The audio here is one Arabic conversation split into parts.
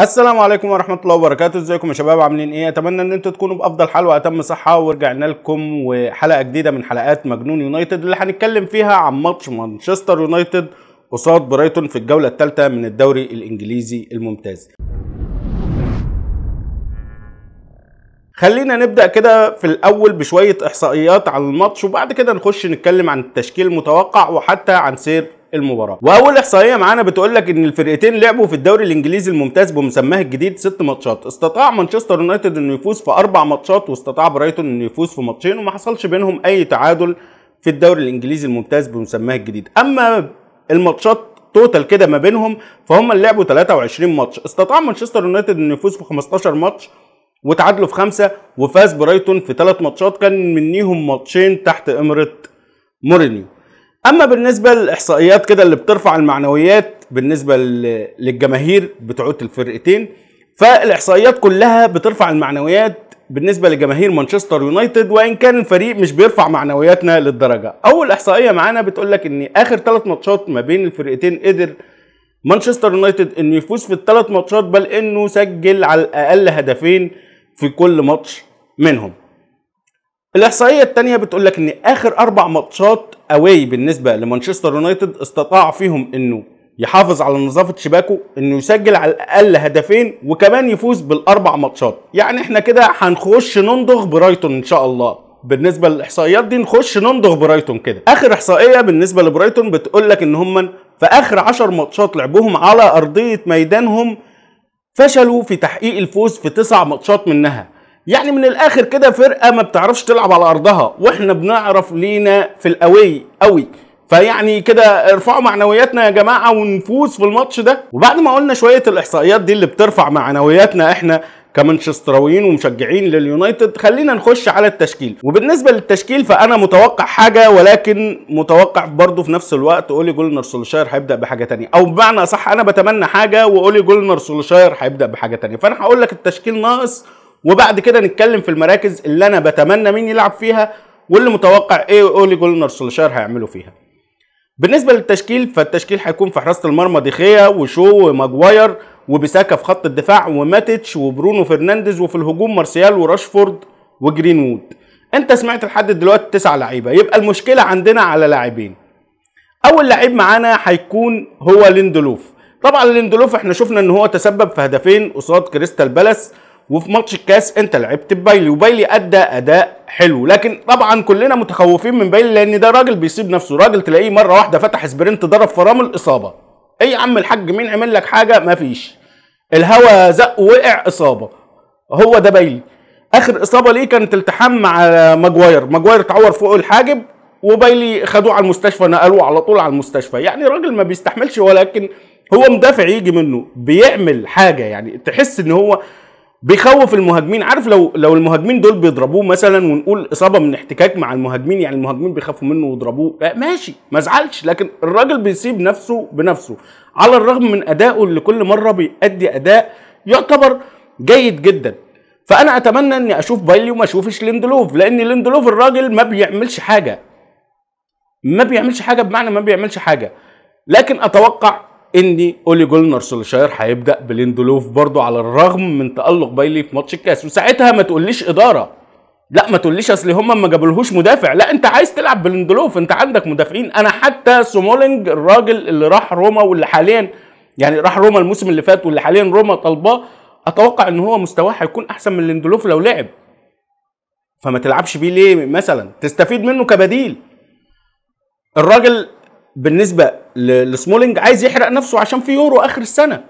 السلام عليكم ورحمه الله وبركاته ازيكم يا شباب عاملين ايه اتمنى ان انتم تكونوا بافضل حال واتم صحه ورجعنا لكم وحلقه جديده من حلقات مجنون يونايتد اللي هنتكلم فيها عن ماتش مانشستر يونايتد قصاد برايتون في الجوله الثالثه من الدوري الانجليزي الممتاز خلينا نبدا كده في الاول بشويه احصائيات عن الماتش وبعد كده نخش نتكلم عن التشكيل المتوقع وحتى عن سير المباراه واول احصائيه معانا بتقول لك ان الفرقتين لعبوا في الدوري الانجليزي الممتاز بمسماه الجديد ست ماتشات استطاع مانشستر يونايتد انه يفوز في اربع ماتشات واستطاع برايتون انه يفوز في ماتشين وما حصلش بينهم اي تعادل في الدوري الانجليزي الممتاز بمسماه الجديد اما الماتشات توتال كده ما بينهم فهم اللي لعبوا 23 ماتش استطاع مانشستر يونايتد انه يفوز في 15 ماتش وتعادلوا في خمسة وفاز برايتون في ثلاث ماتشات كان منيهم ماتشين تحت امره مورينيو اما بالنسبه للاحصائيات كده اللي بترفع المعنويات بالنسبه للجماهير بتعود الفرقتين فالاحصائيات كلها بترفع المعنويات بالنسبه لجماهير مانشستر يونايتد وان كان الفريق مش بيرفع معنوياتنا للدرجه اول احصائيه معانا بتقول لك ان اخر ثلاث ماتشات ما بين الفرقتين قدر مانشستر يونايتد انه يفوز في الثلاث ماتشات بل انه سجل على الاقل هدفين في كل ماتش منهم الاحصائيه الثانيه بتقول لك ان اخر اربع ماتشات اواي بالنسبه لمانشستر يونايتد استطاع فيهم انه يحافظ على نظافه شباكه انه يسجل على الاقل هدفين وكمان يفوز بالاربع ماتشات يعني احنا كده هنخش نمضغ برايتون ان شاء الله بالنسبه للاحصائيات دي نخش نمضغ برايتون كده اخر احصائيه بالنسبه لبرايتون بتقول لك ان هم في اخر 10 ماتشات لعبوهم على ارضيه ميدانهم فشلوا في تحقيق الفوز في تسع ماتشات منها يعني من الاخر كده فرقه ما بتعرفش تلعب على ارضها واحنا بنعرف لينا في الاوي قوي فيعني كده ارفعوا معنوياتنا يا جماعه ونفوز في الماتش ده وبعد ما قلنا شويه الاحصائيات دي اللي بترفع معنوياتنا احنا كمانشستراويين ومشجعين لليونايتد خلينا نخش على التشكيل وبالنسبه للتشكيل فانا متوقع حاجه ولكن متوقع برضه في نفس الوقت اولي جولنر سولشاير هيبدا بحاجه تانية او بمعنى اصح انا بتمنى حاجه واولي جولنر سولشاير هيبدا بحاجه تانية فانا هقول لك التشكيل ناقص وبعد كده نتكلم في المراكز اللي انا بتمنى مين يلعب فيها واللي متوقع ايه اولي جولنر سولشار هيعملوا فيها بالنسبه للتشكيل فالتشكيل هيكون في حراسه المرمى ديخيا وشو وماجواير وبيساكا في خط الدفاع وماتيتش وبرونو فرنانديز وفي الهجوم مارسيال وراشفورد وجرينوود انت سمعت لحد دلوقتي تسع لعيبه يبقى المشكله عندنا على لاعبين اول لعيب معانا هيكون هو ليندلوف طبعا ليندلوف احنا شفنا ان هو تسبب في هدفين قصاد كريستال بالاس وفي ماتش الكاس انت لعبت ببايلي وبايلي ادى اداء حلو لكن طبعا كلنا متخوفين من بايلي لان ده راجل بيصيب نفسه راجل تلاقيه مره واحده فتح سبرنت ضرب فرامل اصابه ايه يا عم الحاج مين عمل لك حاجه مفيش الهوا زق وقع اصابه هو ده بايلي اخر اصابه ليه كانت التحام مع ماجواير ماجواير اتعور فوق الحاجب وبايلي خدوه على المستشفى نقلوه على طول على المستشفى يعني راجل ما بيستحملش ولكن هو مدافع يجي منه بيعمل حاجه يعني تحس ان هو بيخوف المهاجمين عارف لو لو المهاجمين دول بيضربوه مثلا ونقول اصابه من احتكاك مع المهاجمين يعني المهاجمين بيخافوا منه ويضربوه ماشي ما ازعلش لكن الراجل بيسيب نفسه بنفسه على الرغم من ادائه اللي كل مره بيأدي اداء يعتبر جيد جدا فانا اتمنى اني اشوف بايلي وما اشوفش ليندلوف لان ليندلوف الراجل ما بيعملش حاجه ما بيعملش حاجه بمعنى ما بيعملش حاجه لكن اتوقع ان اولي جولنر سولشاير هيبدا بليندولوف برضو على الرغم من تالق بايلي في ماتش الكاس وساعتها ما تقوليش اداره لا ما تقوليش اصل هما ما جابولهوش مدافع لا انت عايز تلعب بليندلوف انت عندك مدافعين انا حتى سومولينج الراجل اللي راح روما واللي حاليا يعني راح روما الموسم اللي فات واللي حاليا روما طالباه اتوقع ان هو مستواه هيكون احسن من ليندولوف لو لعب فما تلعبش بيه ليه مثلا تستفيد منه كبديل الراجل بالنسبه السمولينج عايز يحرق نفسه عشان في يورو اخر السنه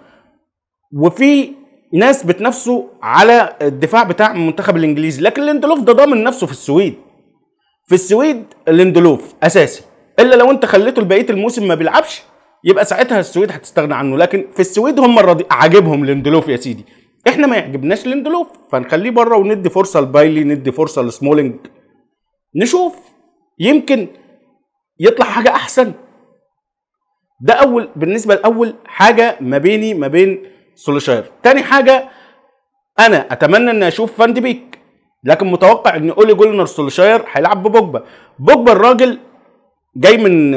وفي ناس بتنافسه على الدفاع بتاع المنتخب الانجليزي لكن ليندلوف ده ضامن نفسه في السويد في السويد ليندلوف اساسي الا لو انت خليته لبقيه الموسم ما بيلعبش يبقى ساعتها السويد هتستغنى عنه لكن في السويد هم الرضي عاجبهم ليندلوف يا سيدي احنا ما يعجبناش ليندلوف فنخليه بره وندي فرصه لبايلي ندي فرصه لسمولينج نشوف يمكن يطلع حاجه احسن ده اول بالنسبه لاول حاجه ما بيني ما بين سولشاير تاني حاجه انا اتمنى إني اشوف فان دي بيك لكن متوقع ان اولي جولنر سولشاير هيلعب ببوجبا بوجبا الراجل جاي من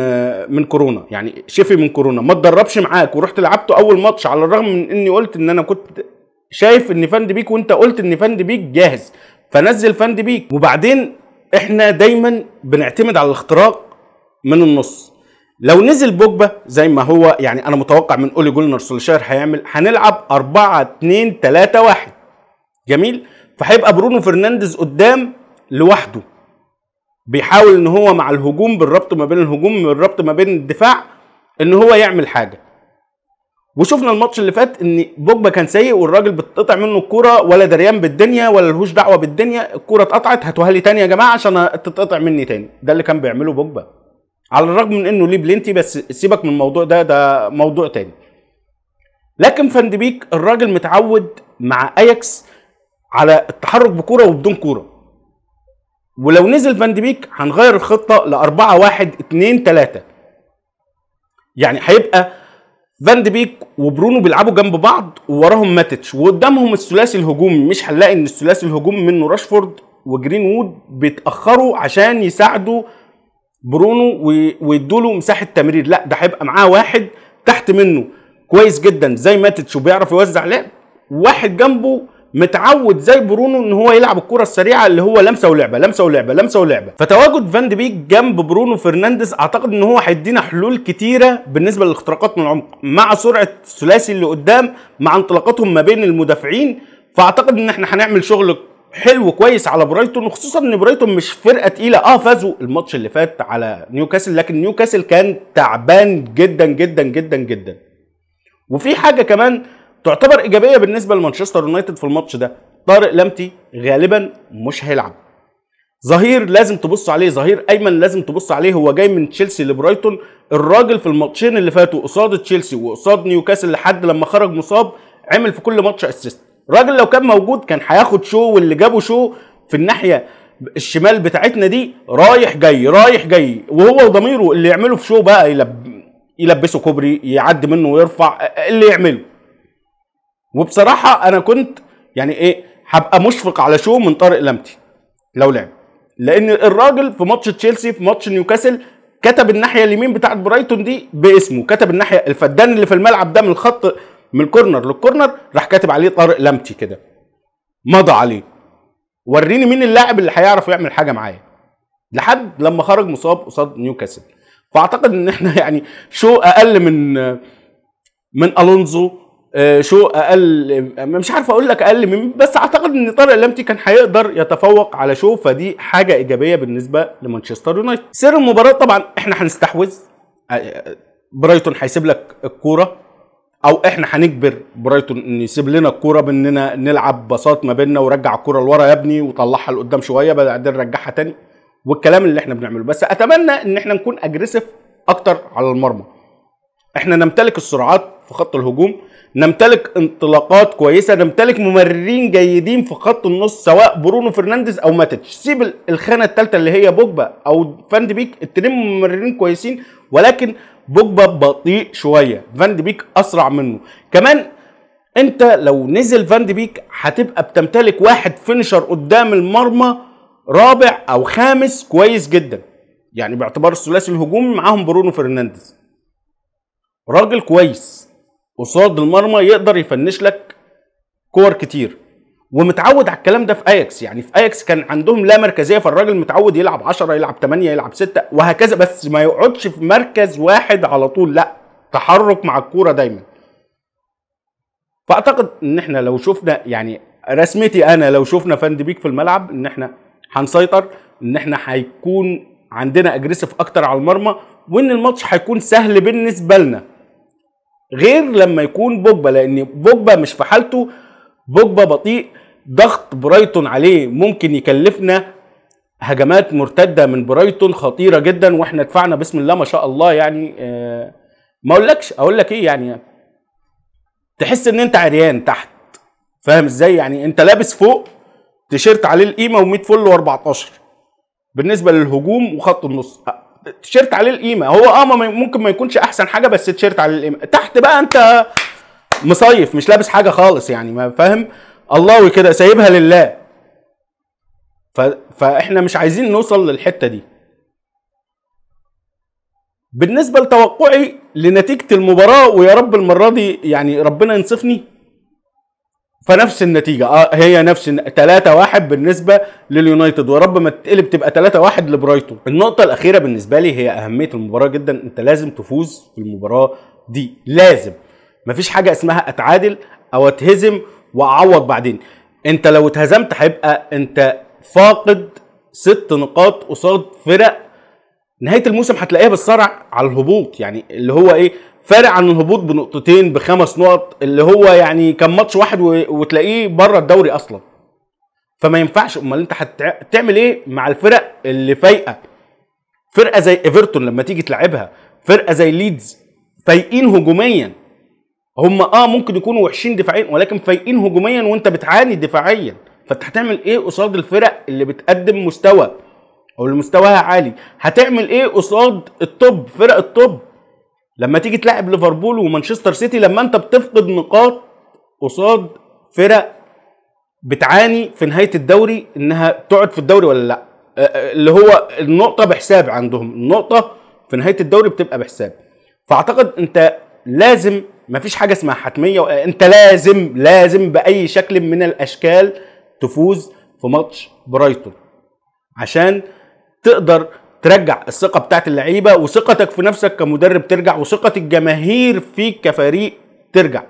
من كورونا يعني شفي من كورونا ما اتدربش معاك ورحت لعبته اول ماتش على الرغم من اني قلت ان انا كنت شايف ان فان دي بيك وانت قلت ان فان دي بيك جاهز فنزل فان دي بيك وبعدين احنا دايما بنعتمد على الاختراق من النص لو نزل بوجبا زي ما هو يعني انا متوقع من اولي جولنر سولشاير هيعمل هنلعب 4 2 3 1 جميل فهيبقى برونو فرنانديز قدام لوحده بيحاول ان هو مع الهجوم بالربط ما بين الهجوم بالربط ما بين الدفاع ان هو يعمل حاجه وشفنا الماتش اللي فات ان بوجبا كان سيء والراجل بتقطع منه الكوره ولا دريان بالدنيا ولا لهوش دعوه بالدنيا الكوره اتقطعت هاتوها لي تاني يا جماعه عشان تتقطع مني تاني ده اللي كان بيعمله بوجبا على الرغم من انه ليه بلنتي بس سيبك من الموضوع ده ده موضوع تاني لكن فان الراجل متعود مع اياكس على التحرك بكوره وبدون كوره ولو نزل فان هنغير الخطه ل 4 1 2 3 يعني هيبقى فان وبرونو بيلعبوا جنب بعض ووراهم ماتتش وقدامهم الثلاثي الهجومي مش هنلاقي ان الثلاثي الهجومي منه راشفورد وجرين وود بيتاخروا عشان يساعدوا برونو ويدوا له مساحه تمرير لا ده هيبقى معاه واحد تحت منه كويس جدا زي ماتتش وبيعرف يوزع لعب واحد جنبه متعود زي برونو ان هو يلعب الكره السريعه اللي هو لمسه ولعبه لمسه ولعبه لمسه ولعبه فتواجد فان دي بيك جنب برونو فرنانديز اعتقد ان هو هيدينا حلول كتيره بالنسبه للاختراقات من العمق مع سرعه الثلاثي اللي قدام مع انطلاقاتهم ما بين المدافعين فاعتقد ان احنا هنعمل شغل حلو كويس على برايتون وخصوصا ان برايتون مش فرقه تقيله اه فازوا الماتش اللي فات على نيوكاسل لكن نيوكاسل كان تعبان جدا جدا جدا جدا وفي حاجه كمان تعتبر ايجابيه بالنسبه لمانشستر يونايتد في الماتش ده طارق لمتي غالبا مش هيلعب ظهير لازم تبص عليه ظهير ايمن لازم تبص عليه هو جاي من تشيلسي لبرايتون الراجل في الماتشين اللي فاتوا قصاد تشيلسي وقصاد نيوكاسل لحد لما خرج مصاب عمل في كل ماتش اسيست الراجل لو كان موجود كان هياخد شو واللي جابه شو في الناحيه الشمال بتاعتنا دي رايح جاي رايح جاي وهو وضميره اللي يعمله في شو بقى يلب يلبسه كوبري يعدي منه ويرفع اللي يعمله وبصراحه انا كنت يعني ايه هبقى مشفق على شو من طارق لمتي لو لعب لان الراجل في ماتش تشيلسي في ماتش نيوكاسل كتب الناحيه اليمين بتاعت برايتون دي باسمه كتب الناحيه الفدان اللي في الملعب ده من الخط من الكورنر للكورنر راح كاتب عليه طارق لمتي كده مضى عليه وريني مين اللاعب اللي هيعرف يعمل حاجه معايا لحد لما خرج مصاب قصاد نيوكاسل فاعتقد ان احنا يعني شو اقل من من الونزو آه، شو اقل مش عارف اقول لك اقل من بس اعتقد ان طارق لمتي كان هيقدر يتفوق على شو فدي حاجه ايجابيه بالنسبه لمانشستر يونايتد سر المباراه طبعا احنا هنستحوذ آه، آه، برايتون هيسيب لك الكوره او احنا هنجبر برايتون ان يسيب لنا الكوره باننا نلعب بساط ما بيننا ورجع الكوره لورا يا ابني وطلعها لقدام شويه بعدين رجعها تاني والكلام اللي احنا بنعمله بس اتمنى ان احنا نكون اجريسيف اكتر على المرمى احنا نمتلك السرعات في خط الهجوم نمتلك انطلاقات كويسه نمتلك ممررين جيدين في خط النص سواء برونو فرنانديز او ماتيتش سيب الخانه الثالثه اللي هي بوجبا او فان بيك التنين ممررين كويسين ولكن بوجبا بطيء شويه فان دي بيك اسرع منه كمان انت لو نزل فان دي بيك هتبقى بتمتلك واحد فينشر قدام المرمى رابع او خامس كويس جدا يعني باعتبار الثلاثي الهجومي معاهم برونو فرنانديز راجل كويس قصاد المرمى يقدر يفنش لك كور كتير ومتعود على الكلام ده في اياكس يعني في اياكس كان عندهم لا مركزيه فالراجل متعود يلعب 10 يلعب 8 يلعب 6 وهكذا بس ما يقعدش في مركز واحد على طول لا تحرك مع الكوره دايما فاعتقد ان احنا لو شفنا يعني رسمتي انا لو شفنا فان دي بيك في الملعب ان احنا هنسيطر ان احنا هيكون عندنا اجريسيف اكتر على المرمى وان الماتش هيكون سهل بالنسبه لنا غير لما يكون بوجبا لان بوجبا مش في حالته بوجبا بطيء ضغط برايتون عليه ممكن يكلفنا هجمات مرتده من برايتون خطيره جدا واحنا دفعنا بسم الله ما شاء الله يعني آه ما اقولكش اقول لك ايه يعني تحس ان انت عريان تحت فاهم ازاي يعني انت لابس فوق تيشيرت عليه القيمه و100 فل و14 بالنسبه للهجوم وخط النص آه، تيشيرت عليه القيمه هو اه ممكن ما يكونش احسن حاجه بس تيشيرت عليه القيمه تحت بقى انت مصيف مش لابس حاجه خالص يعني ما فاهم الله وكده سايبها لله ف... فاحنا مش عايزين نوصل للحته دي بالنسبه لتوقعي لنتيجه المباراه ويا رب المره دي يعني ربنا ينصفني فنفس النتيجه اه هي نفس 3 1 بالنسبه لليونايتد ورب ما تتقلب تبقى 3 1 لبرايتون النقطه الاخيره بالنسبه لي هي اهميه المباراه جدا انت لازم تفوز في المباراه دي لازم مفيش حاجه اسمها اتعادل او اتهزم واعوض بعدين انت لو اتهزمت هيبقى انت فاقد ست نقاط قصاد فرق نهايه الموسم هتلاقيها بالصرع على الهبوط يعني اللي هو ايه فارق عن الهبوط بنقطتين بخمس نقط اللي هو يعني كان ماتش واحد وتلاقيه بره الدوري اصلا فما ينفعش امال انت هتعمل ايه مع الفرق اللي فايقه فرقه زي ايفرتون لما تيجي تلعبها فرقه زي ليدز فايقين هجوميا هم اه ممكن يكونوا وحشين دفاعيا ولكن فايقين هجوميا وانت بتعاني دفاعيا فانت هتعمل ايه قصاد الفرق اللي بتقدم مستوى او اللي مستواها عالي هتعمل ايه قصاد التوب فرق التوب لما تيجي تلعب ليفربول ومانشستر سيتي لما انت بتفقد نقاط قصاد فرق بتعاني في نهايه الدوري انها تقعد في الدوري ولا لا اللي هو النقطه بحساب عندهم النقطه في نهايه الدوري بتبقى بحساب فاعتقد انت لازم مفيش حاجه اسمها حتميه آه، انت لازم لازم باي شكل من الاشكال تفوز في ماتش برايتون عشان تقدر ترجع الثقه بتاعت اللعيبه وثقتك في نفسك كمدرب ترجع وثقه الجماهير فيك كفريق ترجع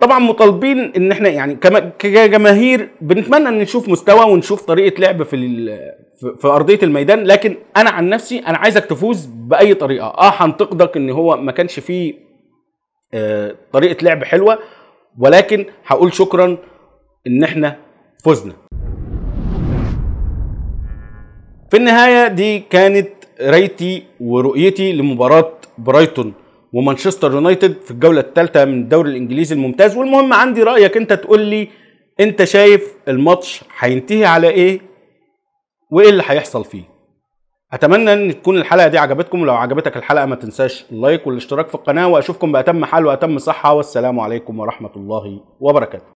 طبعا مطالبين ان احنا يعني كجماهير بنتمنى ان نشوف مستوى ونشوف طريقه لعب في في ارضيه الميدان لكن انا عن نفسي انا عايزك تفوز باي طريقه اه هنتقدك ان هو ما كانش فيه آه، طريقه لعب حلوه ولكن هقول شكرا ان احنا فزنا في النهايه دي كانت رأيتي ورؤيتي لمباراه برايتون ومانشستر يونايتد في الجوله الثالثه من الدوري الانجليزي الممتاز والمهم عندي رايك انت تقول لي انت شايف الماتش هينتهي على ايه وايه اللي هيحصل فيه اتمنى ان تكون الحلقه دي عجبتكم ولو عجبتك الحلقه ما تنساش اللايك والاشتراك في القناه واشوفكم باتم حال واتم صحه والسلام عليكم ورحمه الله وبركاته